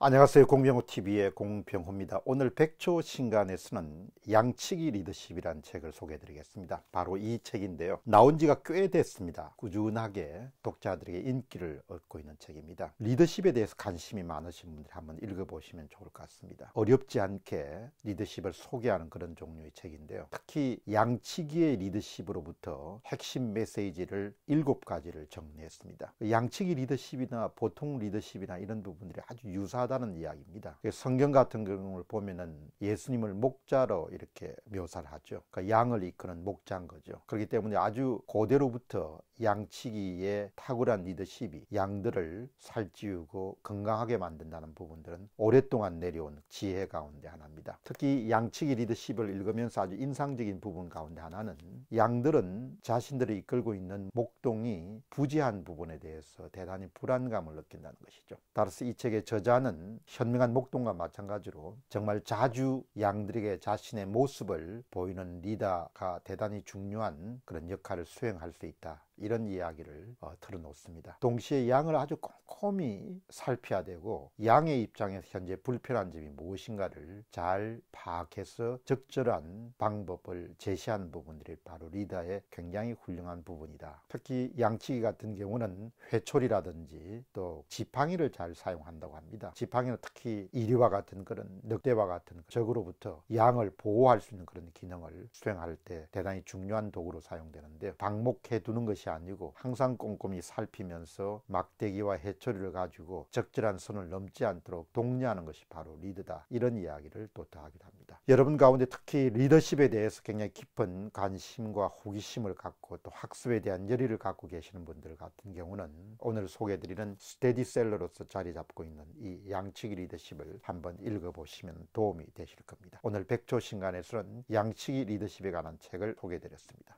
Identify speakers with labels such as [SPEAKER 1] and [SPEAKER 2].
[SPEAKER 1] 안녕하세요. 공병호TV의 공병호입니다. 오늘 백초 신간에서는 양치기 리더십이란 책을 소개해 드리겠습니다. 바로 이 책인데요. 나온 지가 꽤 됐습니다. 꾸준하게 독자들에게 인기를 얻고 있는 책입니다. 리더십에 대해서 관심이 많으신 분들 한번 읽어보시면 좋을 것 같습니다. 어렵지 않게 리더십을 소개하는 그런 종류의 책인데요. 특히 양치기의 리더십으로부터 핵심 메시지를 일곱 가지를 정리했습니다. 양치기 리더십이나 보통 리더십이나 이런 부분들이 아주 유사 중요하다는 이야기입니다. 그 성경 같은 경우를 보면은 예수님을 목자로 이렇게 묘사를 하죠. 그 양을 이끄는 목자인 거죠. 그렇기 때문에 아주 고대로부터 양치기의 탁월한 리더십이 양들을 살찌우고 건강하게 만든다는 부분들은 오랫동안 내려온 지혜 가운데 하나입니다. 특히 양치기 리더십을 읽으면서 아주 인상적인 부분 가운데 하나는 양들은 자신들을 이끌고 있는 목동이 부재한 부분에 대해서 대단히 불안감을 느낀다는 것이죠. 따라서 이 책의 저자는 이는 현명한 목동과 마찬가지로 정말 자주 양들에게 자신의 모습을 보이는 리더가 대단히 중요한 그런 역할을 수행할 수 있다. 이런 이야기를 어, 털어놓습니다. 동시에 양을 아주 꼼꼼히 살펴야 되고 양의 입장에서 현재 불편한 점이 무엇인가를 잘 파악해서 적절한 방법을 제시한 부분들이 바로 리더의 굉장히 훌륭한 부분이다. 특히 양치기 같은 경우는 회초리라든지 또 지팡이를 잘 사용한다고 합니다. 지 지팡이는 특히 이리와 같은 그런 늑대와 같은 적으로부터 양을 보호할 수 있는 그런 기능을 수행할 때 대단히 중요한 도구로 사용되는데요. 방목해 두는 것이 아니고 항상 꼼꼼히 살피면서 막대기와 해초리를 가지고 적절한 선을 넘지 않도록 독려하는 것이 바로 리드다. 이런 이야기를 또 더하기도 합니다. 여러분 가운데 특히 리더십에 대해서 굉장히 깊은 관심과 호기심을 갖고 또 학습에 대한 열의를 갖고 계시는 분들 같은 경우는 오늘 소개드리는 스테디셀러로서 자리 잡고 있는 이 양. 양치기 리더십을 한번 읽어보시면 도움이 되실 겁니다. 오늘 백조신간에서는 양치기 리더십에 관한 책을 소개드렸습니다.